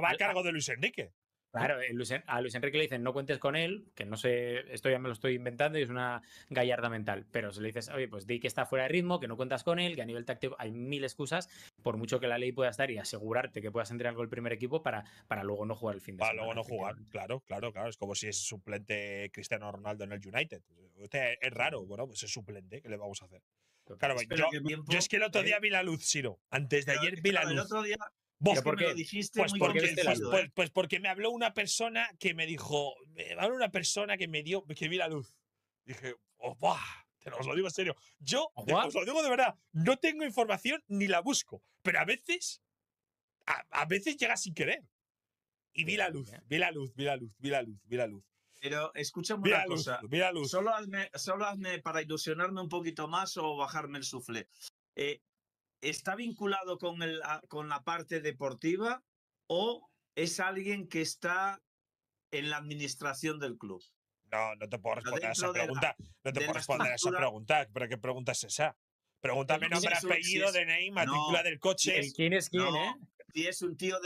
va a cargo de Luis Enrique. Claro, eh, a Luis Enrique le dicen no cuentes con él, que no sé, esto ya me lo estoy inventando y es una gallarda mental. Pero si le dices, oye, pues di que está fuera de ritmo, que no cuentas con él, que a nivel táctico hay mil excusas, por mucho que la ley pueda estar y asegurarte que puedas entrar con el primer equipo para, para luego no jugar el fin de semana. Para luego no jugar, claro, claro, claro. Es como si es suplente Cristiano Ronaldo en el United. Este es raro, bueno, pues es suplente, ¿qué le vamos a hacer? Claro, yo, es que el otro día vi la luz, no, Antes de ayer vi la luz. El otro día, Vos porque, dijiste pues porque, pues, pues, porque me habló una persona que me dijo, me habló una persona que me dio, que vi la luz. Dije, oh, bah, te lo, os lo digo en serio. Yo, ¿Oh, os lo digo de verdad, no tengo información ni la busco, pero a veces, a, veces llega sin querer. Y vi la luz, vi la luz, vi la luz, vi la luz, vi la luz. Pero escúchame una luz, cosa. luz. Solo hazme, solo hazme para ilusionarme un poquito más o bajarme el sufle. Eh, está vinculado con, el, ah, con la parte deportiva o es alguien que está en la administración del club? No, no te puedo responder a esa pregunta. no te puedo responder a esa pregunta. ¿Pero qué pregunta es esa? Pregúntame nombre, apellido, DNI, matrícula del coche. ¿Quién es quién, eh? Si es un tío de